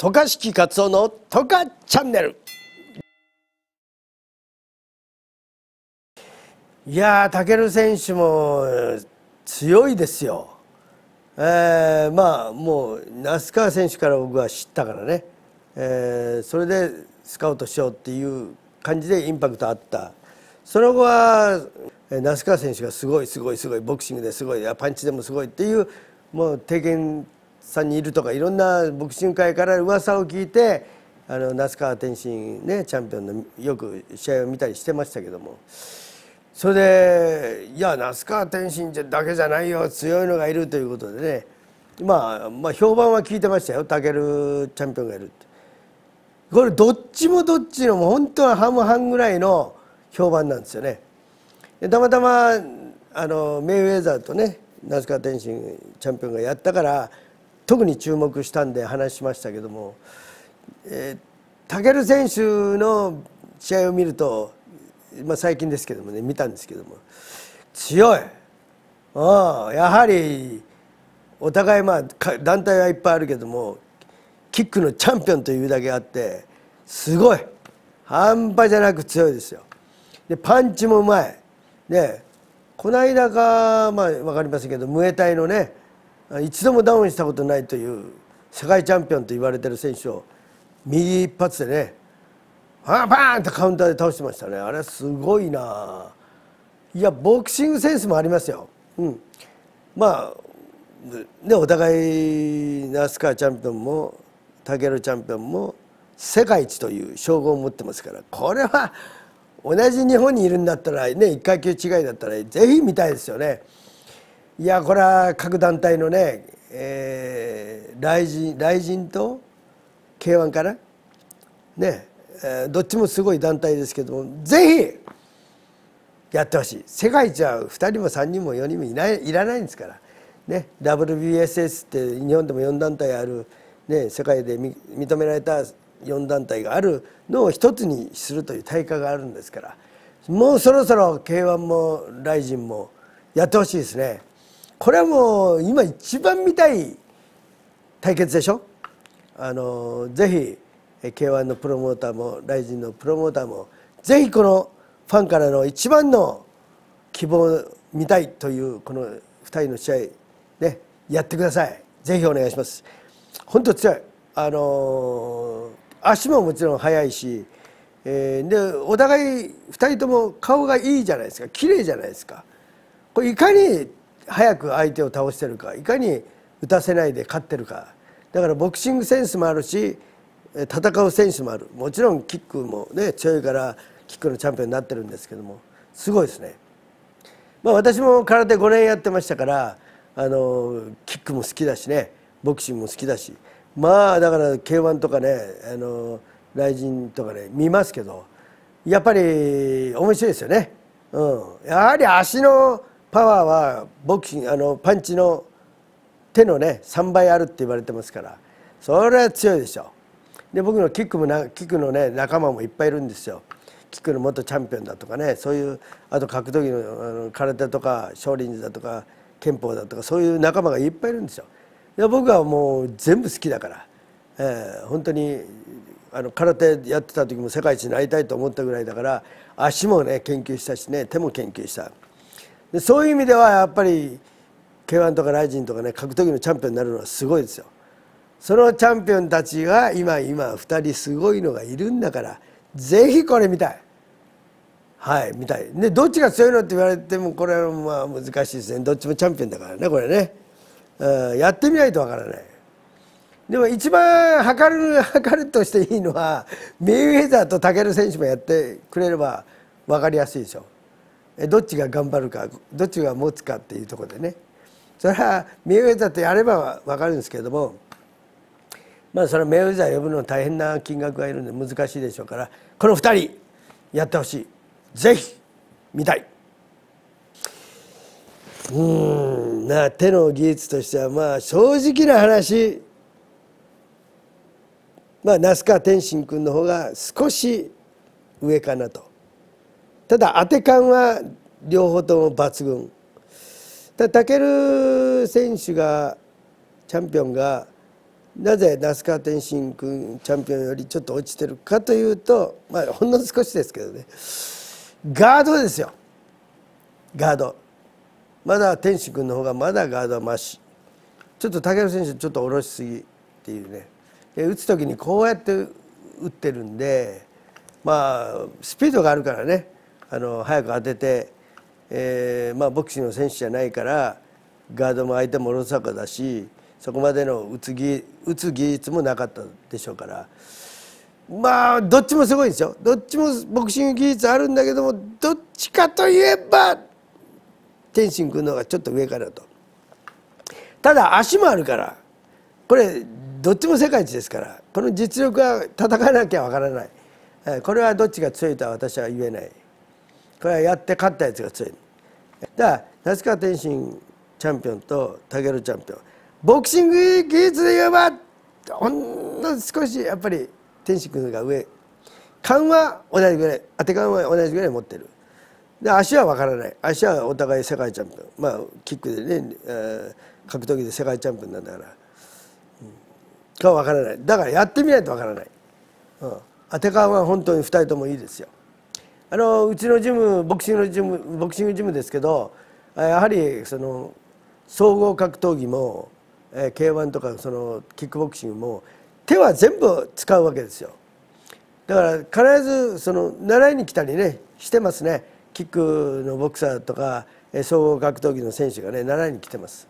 渡嘉敷勝夫の「渡嘉チャンネル」いやー尊選手も強いですよ。えー、まあもう那須川選手から僕は知ったからね、えー、それでスカウトしようっていう感じでインパクトあったその後は那須川選手がすごいすごいすごいボクシングですごいパンチでもすごいっていうもう提言さんにいるとかいろんな牧師会から噂を聞いてあの那須川天心ねチャンピオンのよく試合を見たりしてましたけどもそれでいや那須川天心だけじゃないよ強いのがいるということでねまあまあ評判は聞いてましたよ武尊チャンピオンがいるってこれどっちもどっちのもう本当は半分ぐらいの評判なんですよね。たまたまあのメイウェザーとね那須川天心チャンピオンがやったから特に注目したんで話しましたけども、えー、タケル選手の試合を見ると、まあ、最近ですけどもね見たんですけども強いあやはりお互い、まあ、団体はいっぱいあるけどもキックのチャンピオンというだけあってすごい半端じゃなく強いですよ。でパンチもうまい。ねこの間かまあ分かりませんけどムエタイのね一度もダウンしたことないという世界チャンピオンと言われてる選手を右一発でねあバーンとカウンターで倒してましたねあれすごいないやボクシングセンスもありますよ、うん、まあねお互い那須川チャンピオンも武尊チャンピオンも世界一という称号を持ってますからこれは同じ日本にいるんだったらね1階級違いだったら是非見たいですよね。いやこれは各団体のね、えー、雷神雷神と k 1かなね、えー、どっちもすごい団体ですけどもぜひやってほしい世界一は2人も3人も4人もいないいらないんですから、ね、WBSS って日本でも4団体ある、ね、世界で認められた4団体があるのを一つにするという大会があるんですからもうそろそろ k 1も r i z もやってほしいですね。これはもう今一番見たい対決でしょあのぜひ k 1のプロモーターもライジンのプロモーターもぜひこのファンからの一番の希望を見たいというこの2人の試合ねやってくださいぜひお願いします本当強いあの足ももちろん速いし、えー、でお互い2人とも顔がいいじゃないですか綺麗じゃないですかこれいかに早く相手を倒してるかいかに打たせないで勝ってるかだからボクシングセンスもあるし戦う選手もあるもちろんキックもね強いからキックのチャンピオンになってるんですけどもすごいですね。まあ、私も空手5年やってましたからあのキックも好きだしねボクシングも好きだしまあだから k 1とかねあのジンとかね見ますけどやっぱり面白いですよね。うん、やはり足のパワーはボクシングあのパンチの手のね3倍あるって言われてますからそれは強いでしょで僕のキックもなキックのね仲間もいっぱいいるんですよキックの元チャンピオンだとかねそういうあと格闘技のあの空手とか少林寺だとか憲法だとかそういう仲間がいっぱいいるんですよで僕はもう全部好きだから、えー、本当にあの空手やってた時も世界一になりたいと思ったぐらいだから足もね研究したしね手も研究した。でそういう意味ではやっぱり k 1とかライジンとかね格闘技のチャンピオンになるのはすごいですよそのチャンピオンたちが今今2人すごいのがいるんだからぜひこれ見たいはい見たいでどっちが強いのって言われてもこれはまあ難しいですねどっちもチャンピオンだからねこれね、やってみないとわからないでも一番測る測るとしていいのはメイウェザーと武尊選手もやってくれれば分かりやすいでしょどっちが頑張るかどっちが持つかっていうとこでねそれは名誉座とやれば分かるんですけどもまあそれは名誉座呼ぶの大変な金額がいるんで難しいでしょうからこの2人やってほしいぜひ見たいうんな手の技術としてはまあ正直な話まあ那須川天心君の方が少し上かなとただ当て感は両方とも抜群だタ選手がチャンピオンがなぜ那須川天心君チャンピオンよりちょっと落ちてるかというと、まあ、ほんの少しですけどねガードですよガードまだ天心君の方がまだガードはましちょっと武る選手ちょっと下ろしすぎっていうね打つ時にこうやって打ってるんでまあスピードがあるからねあの早く当てて、えーまあ、ボクシングの選手じゃないからガードも相手もおろそかだしそこまでの打つ技打つ技術もなかったでしょうからまあどっちもすごいんですよどっちもボクシング技術あるんだけどもどっちかといえば天心君の方がちょっと上かなと。ただ足もあるからこれどっちも世界一ですからこの実力は戦わなきゃわからないこれはどっちが強いとは私は言えない。これやって勝ったやつが強いだから那須川天心チャンピオンとタゲルチャンピオンボクシング技術で言えばほんの少しやっぱり天心君が上勘は同じぐらい当て勘は同じぐらい持ってるで足は分からない足はお互い世界チャンピオンまあキックでね、えー、格闘技で世界チャンピオンなんだから、うん、か分からないだからやってみないと分からない、うん、当て勘は本当に2人ともいいですよあのうちのジムボクシングジムボクシングジムですけどやはりその総合格闘技も k 1とかそのキックボクシングも手は全部使うわけですよだから必ずその習いに来たりねしてますねキックのボクサーとか総合格闘技の選手がね習いに来てます、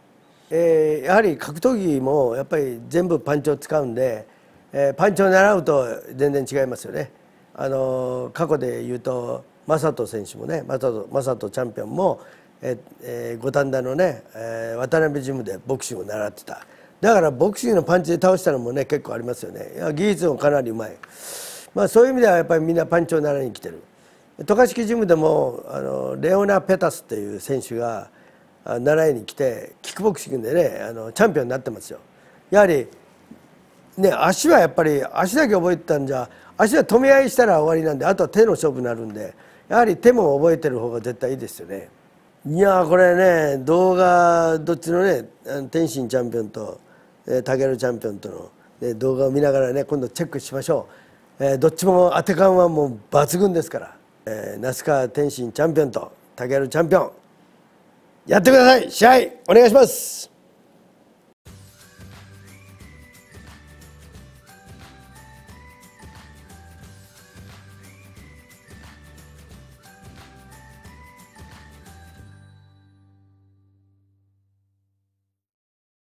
えー、やはり格闘技もやっぱり全部パンチを使うんで、えー、パンチを習うと全然違いますよねあの過去で言うと正人選手もね正人正人チャンピオンもえ、え五反田のね、えー、渡辺ジムでボクシングを習ってただからボクシングのパンチで倒したのもね結構ありますよねいや技術もかなりうまい、まあ、そういう意味ではやっぱりみんなパンチを習いに来てる渡嘉敷ジムでもあのレオナ・ペタスっていう選手が習いに来てキックボクシングでねあのチャンピオンになってますよやはりね、足はやっぱり足だけ覚えてたんじゃ足は止め合いしたら終わりなんであとは手の勝負になるんでやはり手も覚えてる方が絶対いいですよねいやこれね動画どっちのね天心チャンピオンとタケルチャンピオンとの、ね、動画を見ながらね今度チェックしましょう、えー、どっちも当て感はもう抜群ですから、えー、那須川天心チャンピオンとタケルチャンピオンやってください試合お願いします